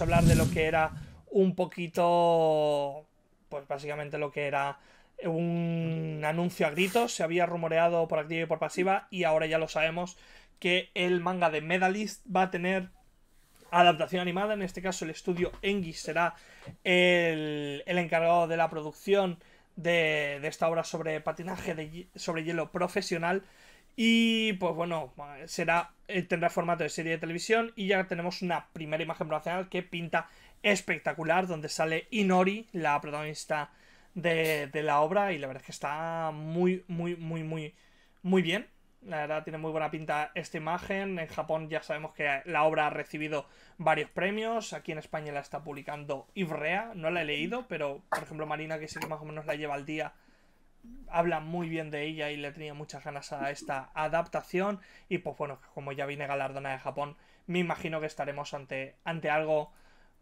hablar de lo que era un poquito, pues básicamente lo que era un anuncio a gritos, se había rumoreado por activa y por pasiva y ahora ya lo sabemos que el manga de Medalist va a tener adaptación animada, en este caso el estudio Engis será el, encargado de la producción de, esta obra sobre patinaje sobre hielo profesional y pues bueno, será, eh, tendrá formato de serie de televisión y ya tenemos una primera imagen promocional que pinta espectacular, donde sale Inori, la protagonista de, la obra, y la verdad es que está muy, muy, muy, muy, muy bien. La verdad tiene muy buena pinta esta imagen. En Japón ya sabemos que la obra ha recibido varios premios. Aquí en España la está publicando Ivrea. No la he leído, pero por ejemplo Marina, que sí que más o menos la lleva al día, habla muy bien de ella y le tenía muchas ganas a esta adaptación. Y pues bueno, como ya viene galardona de Japón, me imagino que estaremos ante, ante algo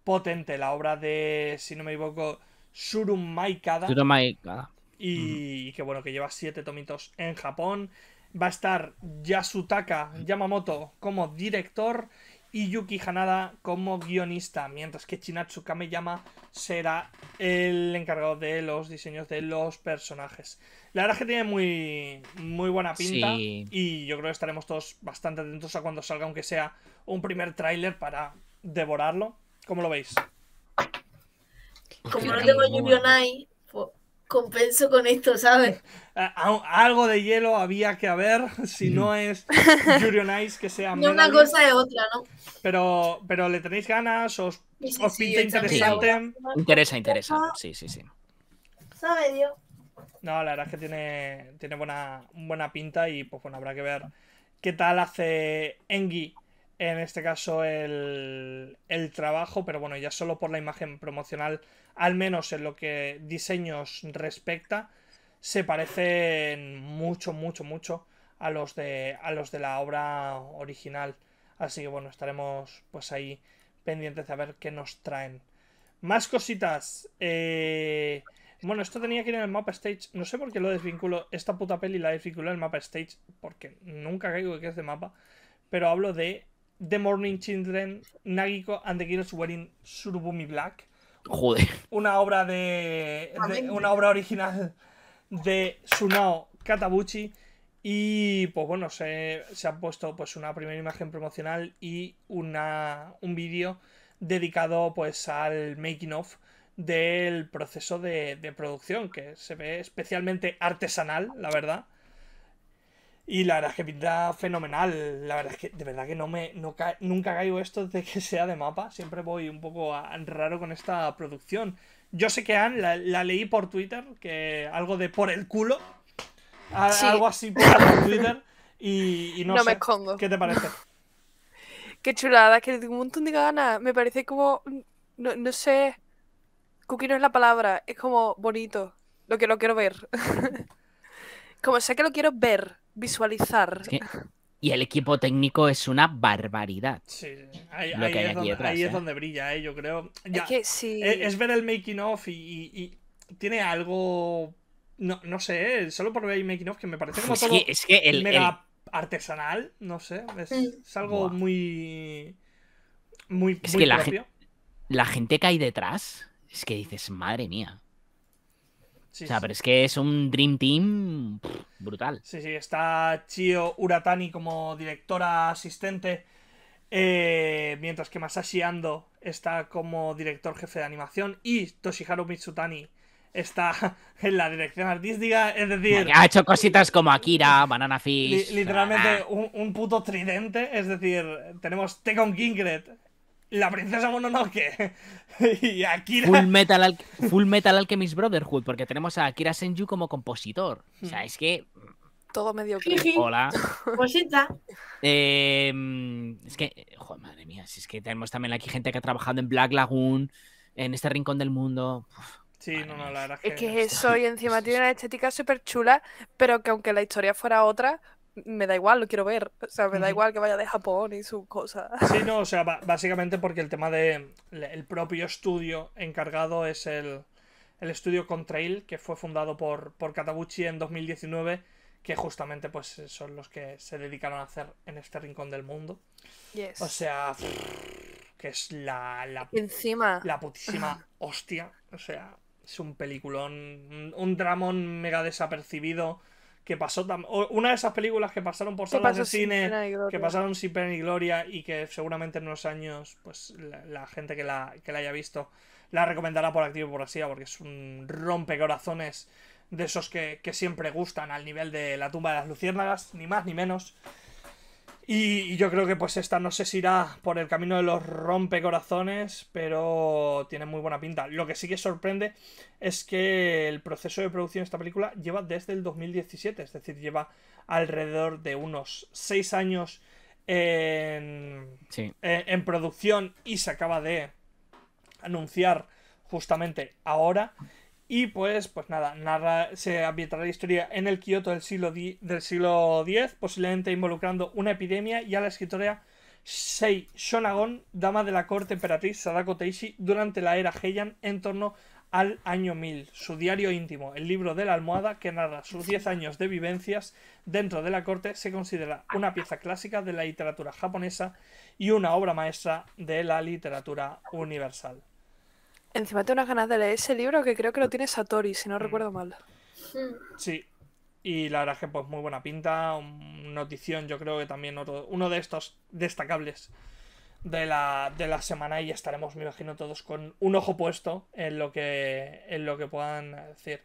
potente. La obra de, si no me equivoco, Shurumaikada. Y, y, que bueno, que lleva siete tomitos en Japón. Va a estar Yasutaka Yamamoto como director y Yuki Hanada como guionista, mientras que Chinatsu Kameyama será el encargado de los diseños de los personajes. La verdad es que tiene muy, muy buena pinta y yo creo que estaremos todos bastante atentos a cuando salga, aunque sea un primer tráiler para devorarlo. ¿Cómo lo veis? Como no tengo yu compenso con esto, ¿sabes? Algo de hielo había que haber, si no es Yuri Ice que sea una cosa de otra, ¿no? Pero, pero le tenéis ganas, os, pinta interesante. Interesa, interesa. Sí, sí, sí. ¿Sabe Dios? No, la verdad es que tiene, tiene buena, buena pinta y pues bueno, habrá que ver qué tal hace Engi en este caso el, trabajo, pero bueno, ya solo por la imagen promocional, al menos en lo que diseños respecta, se parecen mucho, mucho, mucho a los de, los de la obra original. Así que bueno, estaremos pues ahí pendientes de ver qué nos traen. Más cositas. Eh, bueno, esto tenía que ir en el map stage. No sé por qué lo desvinculo. Esta puta peli la desvinculo en el map stage porque nunca caigo que es de mapa. Pero hablo de The Morning Children, Nagiko and the Girls Wearing Surubumi Black. Joder. Una obra de, una obra original de Sunao Katabuchi. Y pues bueno, se, ha puesto pues una primera imagen promocional y una, un vídeo dedicado pues al making of del proceso de, de producción, que se ve especialmente artesanal, la verdad. Y la verdad es que pinta fenomenal. La verdad es que de verdad que no me no nunca caigo esto de que sea de mapa. Siempre voy un poco raro con esta producción. Yo sé que Anne la, leí por Twitter, que algo de por el culo. Algo así por Twitter. Y, no, sé. me escondo. ¿Qué te parece? Qué chulada, que tengo un montón de ganas. Me parece como. No, no sé. Cookie no es la palabra, es como bonito. Lo que lo quiero ver. como sé que lo quiero ver visualizar. Y el equipo técnico es una barbaridad. Sí, ahí, lo que hay es, aquí donde, detrás, ahí es, ¿eh? donde, brilla, ¿eh? yo creo. es, e, ver el making of y, tiene algo. No, no, sé, ¿eh? solo por ver el making of que me parece como todo que, es que el, mega artesanal, no sé. Es, mm. algo muy. Muy, es que la gente que hay detrás es que dices, madre mía o sea, pero es que es un Dream Team brutal. Sí, sí, está Chio Uratani como directora asistente, eh, mientras que Masashi Ando está como director jefe de animación y Toshiharu Mitsutani está en la dirección artística, es decir... Ha hecho cositas como Akira, Banana Fish... literalmente ah. un, puto tridente, es decir, tenemos Tekon Kingred la princesa Mononoke y Akira. Full Metal, al... Full Metal Alchemist Brotherhood, porque tenemos a Akira Senju como compositor. O sea, es que. Todo medio Hola. Cosita. Pues em, es que. Joder, madre mía. Si es que tenemos también aquí gente que ha trabajado en Black Lagoon, en este rincón del mundo. Sí, no, no, la verdad es que... Es que eso, y encima tiene una estética súper chula, pero que aunque la historia fuera otra, me da igual, lo quiero ver. O sea, me da igual que vaya de Japón y su cosa. Sí, no, o sea, básicamente porque el tema de el propio estudio encargado es el, el estudio Contrail, que fue fundado por, por Katabuchi en 2019, que justamente pues son los que se dedicaron a hacer en este rincón del mundo. Yes. O sea, que es la, la, Encima. la putísima hostia. O sea, es un peliculón, un dramón mega desapercibido que pasó una de esas películas que pasaron por salas de cine, que pasaron sin pena y gloria y que seguramente en unos años pues la, gente que la, que la haya visto la recomendará por activo y por así, porque es un rompecorazones de esos que, que siempre gustan al nivel de la tumba de las luciérnagas, ni más ni menos. Y, yo creo que pues esta no sé si irá por el camino de los rompecorazones, pero tiene muy buena pinta. Lo que sí que sorprende es que el proceso de producción de esta película lleva desde el 2017, es decir, lleva alrededor de unos 6 años eh, en producción y se acaba de anunciar justamente ahora. Y pues, pues nada, narra, se ambientará la historia en el Kioto del siglo, del siglo X, posiblemente involucrando una epidemia y a la escritora Sei Shonagon, dama de la corte emperatriz Sadako Teishi, durante la era Heian en torno al año 1000. Su diario íntimo, el libro de la almohada, que narra sus 10 años de vivencias dentro de la corte, se considera una pieza clásica de la literatura japonesa y una obra maestra de la literatura universal. Encima tengo unas ganas de leer ese libro que creo que lo tiene Satori, si no mm. recuerdo mal. Mm. Sí, y la verdad es que pues muy buena pinta, notición, yo creo que también uno de estos destacables de la, de la semana y estaremos, me imagino, todos con un ojo puesto en lo que, en lo que puedan decir.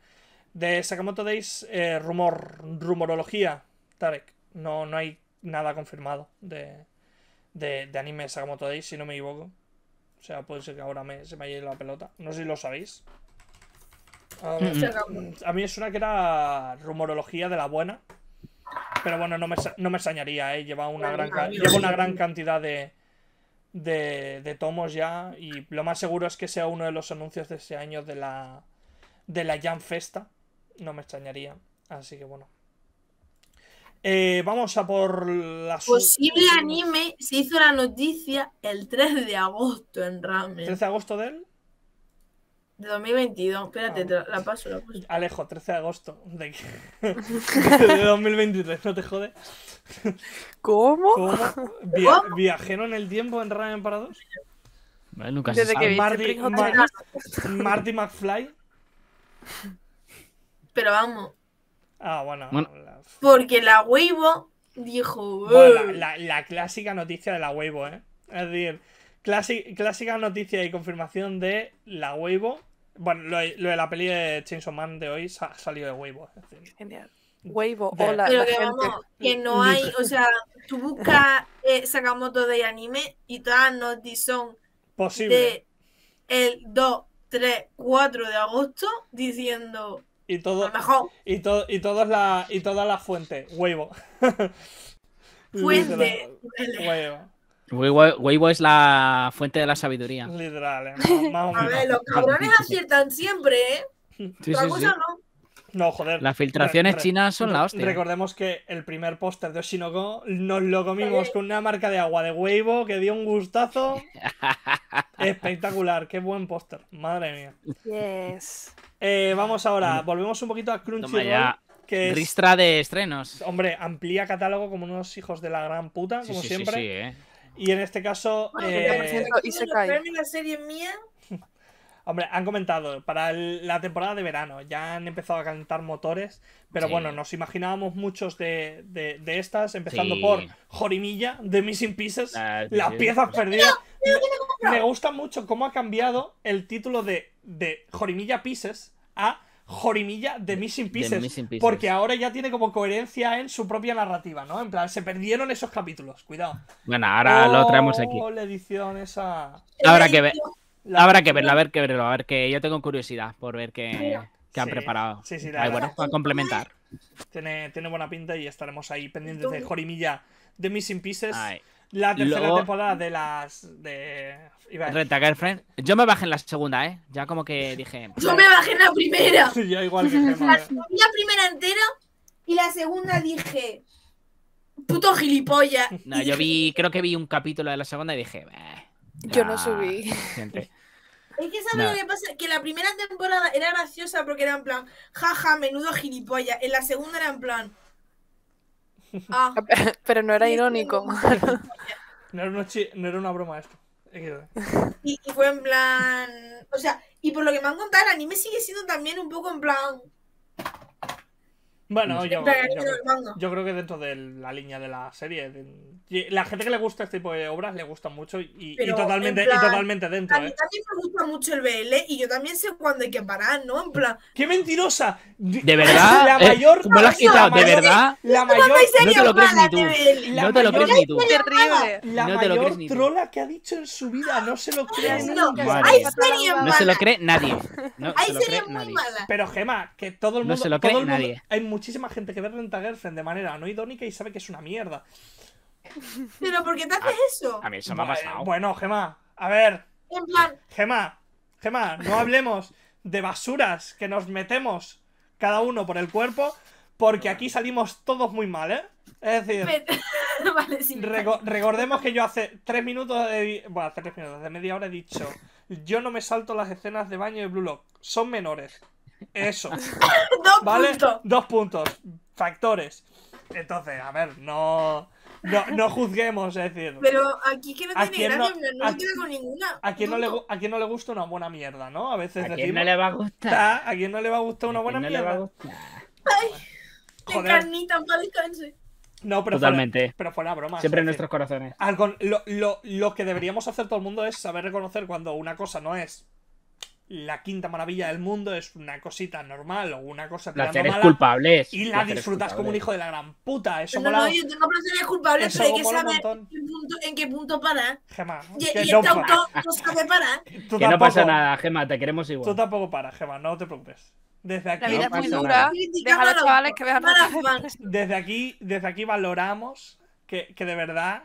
De Sakamoto Days, eh, rumor, rumorología, Tarek, no, no hay nada confirmado de, de, de anime de Sakamoto Days, si no me equivoco. O sea, puede ser que ahora me, se me haya ido la pelota. No sé si lo sabéis. Um, mm. A, mí es una que era rumorología de la buena. Pero bueno, no me, no extrañaría, ¿eh? Lleva una gran, una gran cantidad de, tomos ya. Y lo más seguro es que sea uno de los anuncios de ese año de la, de la Jam Festa. No me extrañaría. Así que bueno, eh, vamos a por la posible anime. Se hizo la noticia el 3 de agosto en Ramen. ¿13 de agosto él? De 2022. Espérate, ah, la paso, la paso. Alejo, 13 de agosto de, de 2023, no te jode. ¿Cómo? ¿Viajero en el tiempo en Ramen para dos? nunca Desde que Marty, Marty McFly. Pero vamos. Ah, bueno. Porque la Weibo dijo. la, clásica noticia de la Weibo, ¿eh? Es decir, clásica noticia y confirmación de la Weibo. Bueno, lo, de la peli de Chainsaw Man de hoy ha salió de Weibo. Genial. Weibo, hola. Pero que gente. vamos, que no hay. O sea, tú buscas eh, Sakamoto de anime y todas las noticias son. Posible. el 2, 3, 4 de agosto diciendo y todo. Y, todo y, todas la, y toda la fuente Huevo. Fuente. Huevo. es la fuente de la sabiduría. Literal, eh, A ver, los cabrones aciertan siempre, ¿eh? Sí, no. No, joder. Las filtraciones chinas son la hostia. Recordemos que el primer póster de Oshinoko nos lo comimos con una marca de agua de huevo que dio un gustazo espectacular. Qué buen póster, madre mía. Yes. Eh, vamos ahora, volvemos un poquito a Crunchyroll. Que es, Ristra de estrenos. Hombre, amplía catálogo como unos hijos de la gran puta, como siempre. Eh. Y en este caso. Eh, y serie mía? Hombre, han comentado, para la temporada de verano ya han empezado a calentar motores, pero bueno, nos imaginábamos muchos de, de, estas, empezando por Jorimilla, de Missing Pieces, ah, las piezas perdidas me gusta mucho cómo ha cambiado el título de, Jorimilla Pieces a Jorimilla de Missing Pieces, The Missing Pieces, Porque ahora ya tiene como coherencia en su propia narrativa, ¿no? En plan, se perdieron esos capítulos, cuidado. Bueno, ahora lo oh, traemos aquí. La edición esa. Habrá que ver. Habrá que verlo, a ver que verlo, a ver que yo tengo curiosidad por ver qué, han preparado. Sí, sí, Ay, bueno, para complementar. Tiene, buena pinta y estaremos ahí pendientes de Jorimilla de Missing Pieces la tercera temporada de las. de. Renta Girlfriend. Yo me bajé en la segunda, ¿eh? Ya como que dije. Yo me bajé en la primera. Sí, igual ¿eh? La primera entera y la segunda dije. Puto gilipollas. No, yo vi. Creo que vi un capítulo de la segunda y dije. yo no subí. Es que sabes lo que pasa, que la primera temporada era graciosa porque era en plan, jaja, menudo gilipollas. En la segunda era en plan, Ah. Pero no era irónico. No era, una broma esto. Y, y, fue en plan. O sea, y por lo que me han contado, el anime sigue siendo también un poco en plan. Bueno, yo, yo, creo que dentro de la línea de la serie, la gente que le gusta este tipo de obras le gusta mucho y, y totalmente, plan, y totalmente dentro. A ¿eh? mí también me gusta mucho el BL y yo también sé cuándo hay que parar, ¿no? En plan. ¡Qué mentirosa! De verdad. La eh, mayor. Eh, me lo has quitado, de verdad. La mayor. No te lo crees ni tú. No te lo crees ni tú. Terrible. La no te lo mayor trola que ha dicho en su vida. No se lo cree no, nadie. Hay No se lo cree nadie. No, hay lo cree nadie. Pero Gema, que todo el mundo. No se lo cree nadie muchísima gente que ve Renta Girlfriend de manera no idónica y sabe que es una mierda. ¿Pero por qué te haces eso? A mí eso me ha pasado. Bueno, Gema, a ver. En plan. Gema, no hablemos de basuras que nos metemos cada uno por el cuerpo, porque aquí salimos todos muy mal, ¿eh? Es decir, vale, recordemos que yo hace tres minutos de... Bueno, hace tres minutos, de media hora he dicho, yo no me salto las escenas de baño de Blue Lock, son menores. Eso. Dos ¿Vale? puntos. Dos puntos. Factores. Entonces, a ver, no. No, juzguemos, es decir. Pero aquí que no tiene gracia, no, no, me queda con ninguna. A quién no, le, gusta una buena mierda, ¿no? A veces. A decimos, no le va a gustar. A quién no le va a gustar una buena mierda. No Ay, carnita, para No, pero Totalmente. Fuera, pero fuera broma. Siempre en nuestros corazones. lo, que deberíamos hacer todo el mundo es saber reconocer cuando una cosa no es la quinta maravilla del mundo es una cosita normal o una cosa placer mala, culpables y la disfrutas como un hijo de la gran puta no, no, yo tengo placeres culpables culpable, pero hay que saber en, qué punto para. Gema y, y este no este auto no sabe parar que no pasa nada Gemma, te queremos igual tú tampoco para, Gemma, no te preocupes desde aquí la vida es muy dura deja chavales que vean desde aquí desde aquí valoramos que de verdad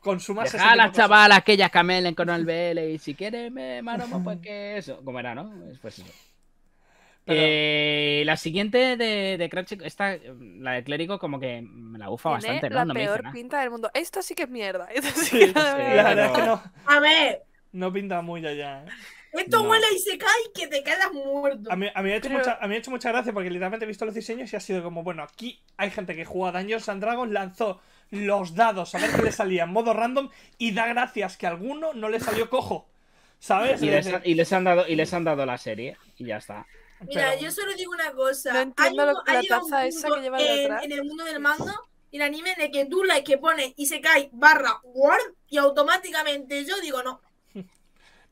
consumas a las chavalas que ellas camelen con el BL y si quieren me maromo pues que eso. Como era, ¿no? Pues eh, la siguiente de, de esta, mm, la de Clérigo, como que me la ufa bastante. La peor pinta del mundo. Esto sí que es mierda. Esto sí, que la A ver. No pinta muy allá. ¿eh? Esto huele y se cae y que te quedas muerto. A mí, me ha hecho mucha, a mí ha hecho gracia porque literalmente he visto los diseños y ha sido como, bueno, aquí hay gente que juega a Dungeons and Dragons, lanzó los dados a ver qué le salía en modo random y da gracias que alguno no le salió cojo. ¿Sabes? Y les, han, dado, y les han dado la serie y ya está. Mira, yo solo digo una cosa. No entiendo hay esa que lleva en, el mundo del mando y el anime de que tú la que pone y se cae barra word y automáticamente yo digo no.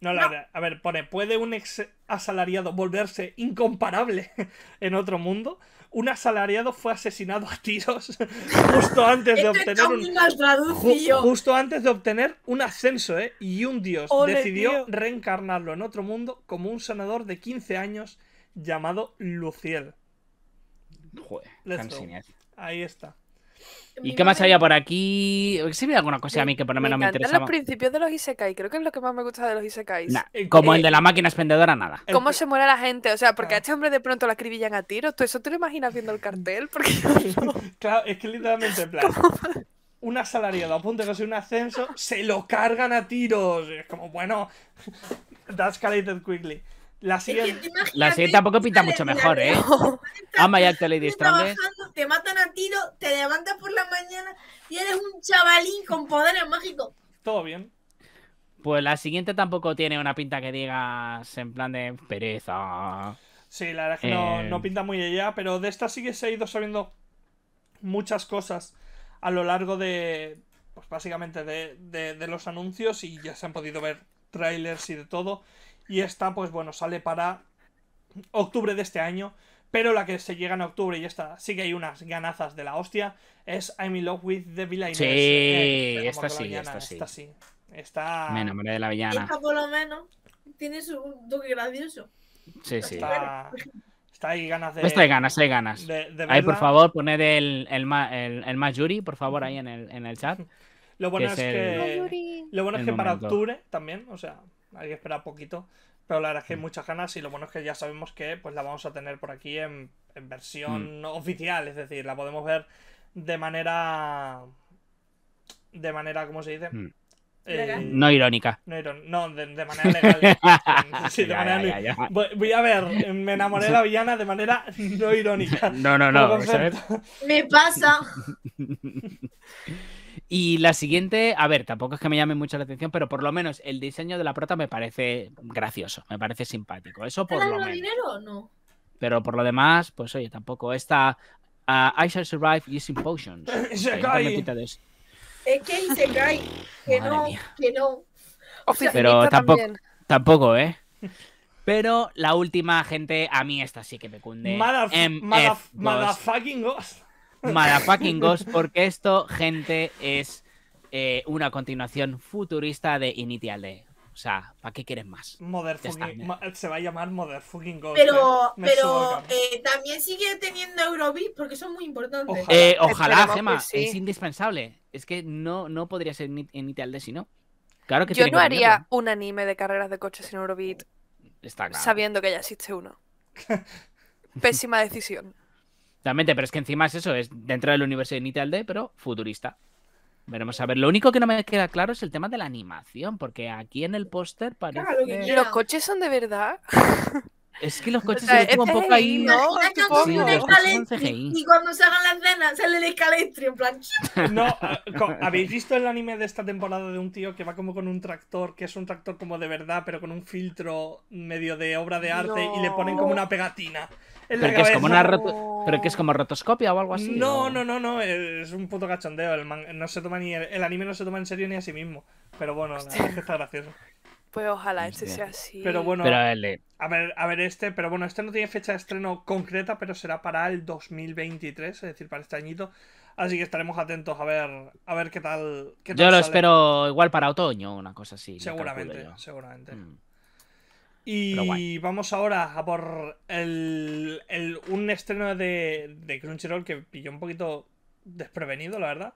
No, la A ver, pone, ¿puede un ex asalariado volverse incomparable en otro mundo? un asalariado fue asesinado a tiros justo antes de este obtener un, justo antes de obtener un ascenso, ¿eh? Y un dios decidió reencarnarlo en otro mundo como un sanador de 15 años llamado Luciel. Joder, Ahí está. ¿Y qué más había por aquí? Sí, alguna cosa a mí que por lo menos me, me los principios de los Isekai, creo que es lo que más me gusta de los Isekais. como el eh, de la máquina expendedora, nada. ¿Cómo se muere la gente? O sea, porque a este hombre de pronto la acribillan a tiros. ¿Tú eso te lo imaginas viendo el cartel? Porque claro, es que literalmente, en plan, un asalariado a punto de un ascenso, se lo cargan a tiros. Es como, bueno, that's quickly. La siguiente, tampoco pinta mucho mejor, ¿eh? Ama ya te Lady Te matan a tiro, te levantas por la mañana y eres un chavalín con poderes mágicos. Todo bien. Pues la siguiente tampoco tiene una pinta que digas en plan de pereza. Sí, la verdad es que no, em. pinta muy ella, pero de esta sí que se ha ido sabiendo muchas cosas a lo largo de, pues básicamente de, de los anuncios y ya se han podido ver trailers y de todo. Y esta, pues bueno, sale para octubre de este año. Pero la que se llega en octubre y esta sí que hay unas ganazas de la hostia es I'm in love with the villain. Eh, sí, esta, sí esta, sí esta sí, Me enamoré de la villana. Esta por lo menos tiene su toque gracioso. Sí, sí. Está, ahí ganas de. Está pues hay ganas, hay ganas. ahí, por favor, poned el, el, el, más Yuri, por favor, ahí en el, en el chat. Lo bueno es, que. Lo bueno es que para octubre también, o sea, hay que esperar poquito. Pero la verdad es que hay mm. muchas ganas y lo bueno es que ya sabemos que pues la vamos a tener por aquí en, versión mm. oficial, es decir, la podemos ver de manera... De manera, ¿cómo se dice? Mm. Eh, no irónica. No, de, manera legal. sí, de manera voy, voy, a ver, me enamoré de la villana de manera no irónica. No, no, no. Me pasa. Y la siguiente, a ver, tampoco es que me llame mucho la atención, pero por lo menos el diseño de la prota me parece gracioso, me parece simpático. Eso por lo menos. dinero o no? Pero por lo demás, pues oye, tampoco. Esta ah, I Shall Survive Using Potions. Es que cae. que no, que no. pero tampoco, tampoco, ¿eh? Pero la última, gente, a mí esta sí que me cunde. Motherfucking Ghost. Motherfucking Ghost, porque esto, gente, es eh, una continuación futurista de Initial D O sea, ¿para qué quieres más? se va a llamar Motherfucking Ghost. Pero, eh, pero eh, también sigue teniendo Eurobeat porque son muy importantes. Ojalá, eh, es indispensable. Es que no, no podría ser Initial D si no. Claro que Yo no haría un anime de carreras de coches sin Eurobeat sabiendo que ya existe uno. Pésima decisión. Exactamente, pero es que encima es eso, es dentro del universo de Initial pero futurista. Veremos a ver. Lo único que no me queda claro es el tema de la animación, porque aquí en el póster parece. Claro, ¿Los coches son de verdad? Es que los coches se este un poco ahí. No, este un y cuando se hagan las cenas sale el escalentri en plan. No, ¿habéis visto el anime de esta temporada de un tío que va como con un tractor, que es un tractor como de verdad, pero con un filtro medio de obra de arte y le ponen como una pegatina? pero, que es como una pero es como rotoscopia o algo así. No, no, no, no, es un puto cachondeo. El, no se toma ni el... anime no se toma en serio ni a sí mismo. Pero bueno, es que está gracioso. Pues ojalá este sea así. Pero bueno, a, ver, a, ver, este, pero bueno, este no tiene fecha de estreno concreta, pero será para el 2023, es decir, para este añito. Así que estaremos atentos a ver, a ver qué tal. yo lo espero igual para otoño, una cosa así. Seguramente, seguramente. Mm. Y vamos ahora a por el, un estreno de, de, Crunchyroll que pilló un poquito desprevenido, la verdad.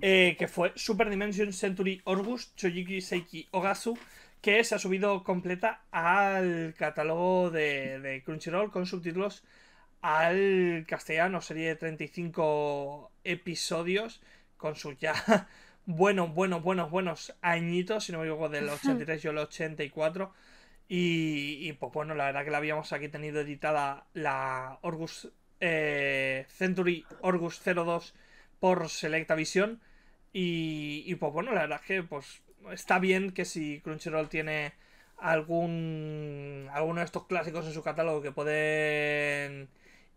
Eh, que fue Super Dimension Century Orgus Chojiki Seiki Ogazu que se ha subido completa al catálogo de, Crunchyroll con subtítulos al castellano, serie de 35 episodios con sus ya buenos, buenos, buenos, buenos añitos, si no me equivoco, del 83 yo el 84. Y, y, pues bueno, la verdad que la habíamos aquí tenido editada la Orgus eh, Century Orgus 02 por Selecta visión Y, y, pues bueno, la verdad que pues está bien que si Crunchyroll tiene algún alguno de estos clásicos en su catálogo que pueden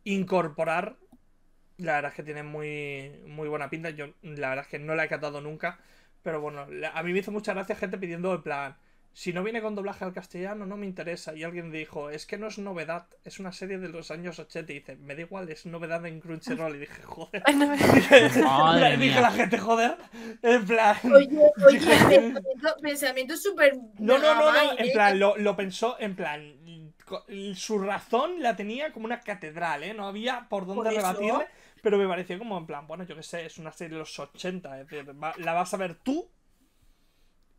incorporar, la verdad es que tiene muy, muy buena pinta. Yo la verdad es que no la he catado nunca, pero bueno, a mí me hizo mucha gracia gente pidiendo el plan si no viene con doblaje al castellano, no me interesa. Y alguien dijo, es que no es novedad, es una serie de los años 80. Y dice, me da igual, es novedad en Crunchyroll. Y dije, joder. dije a la gente, joder. En plan. Oye, oye, pensamiento, súper. No, no, no, no. En ¿eh? plan, lo, pensó, en plan, su razón la tenía como una catedral, ¿eh? No había por dónde rebatirle, pero me pareció como en plan, bueno, yo qué sé, es una serie de los 80, la vas a ver tú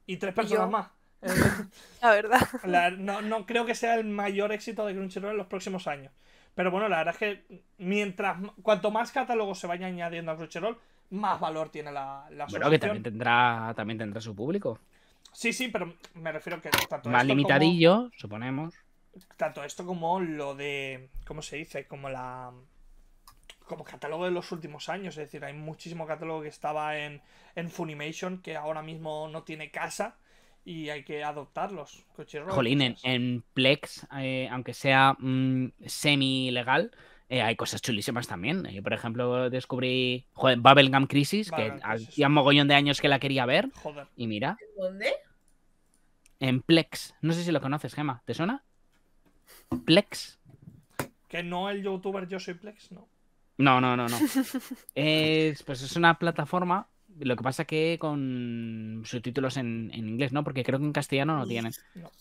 y tres personas más. la verdad. no, creo que sea el mayor éxito de Crunchyroll en los próximos años. Pero bueno, la verdad es que mientras cuanto más catálogos se vaya añadiendo a Crunchyroll, más valor tiene la, la Bueno, que también tendrá, también tendrá su público. Sí, sí, pero me refiero que tanto más limitadillo, suponemos. Tanto esto como lo de ¿cómo se dice? Como la como catálogo de los últimos años, es decir, hay muchísimo catálogo que estaba en, en Funimation que ahora mismo no tiene casa y hay que adoptarlos. Jolín, en, Plex, eh, aunque sea mm, semi-legal, eh, hay cosas chulísimas también. Yo, por ejemplo, descubrí Bubblegum Crisis, que hacía un mogollón de años que la quería ver. Joder. Y mira. ¿Dónde? En Plex. No sé si lo conoces, Gema. ¿Te suena? Plex. Que no el youtuber Yo Soy Plex, ¿no? No, no, no, no. pues es una plataforma lo que pasa que con subtítulos en, en inglés, ¿no? Porque creo que en castellano no tienen.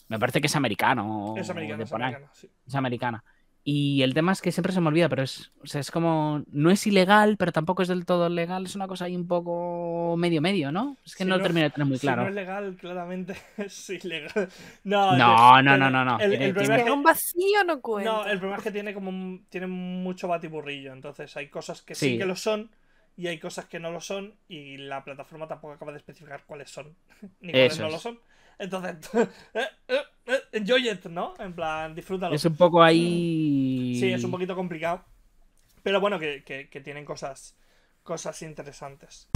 Me parece que es americano. Es americano, es americana, es americana. Y el tema es que siempre se me olvida, pero es, o sea, es como. No es ilegal, pero tampoco es del todo legal. Es una cosa ahí un poco medio-medio, ¿no? Es que no, lo termino de tener muy claro. Si no es legal, claramente es ilegal. No, no, no, no, no, El, problema es que, un vacío no cuenta. No, el problema es que tiene como. Un, tiene mucho batiburrillo. Entonces hay cosas que sí que lo son y hay cosas que no lo son y la plataforma tampoco acaba de especificar cuáles son ni cuáles no lo son. Entonces, eh, eh, eh, enjoy it, ¿no? En plan, disfrútalo. Es un poco ahí. Mm. Sí, es un poquito complicado. Pero bueno, que, tienen cosas, cosas interesantes.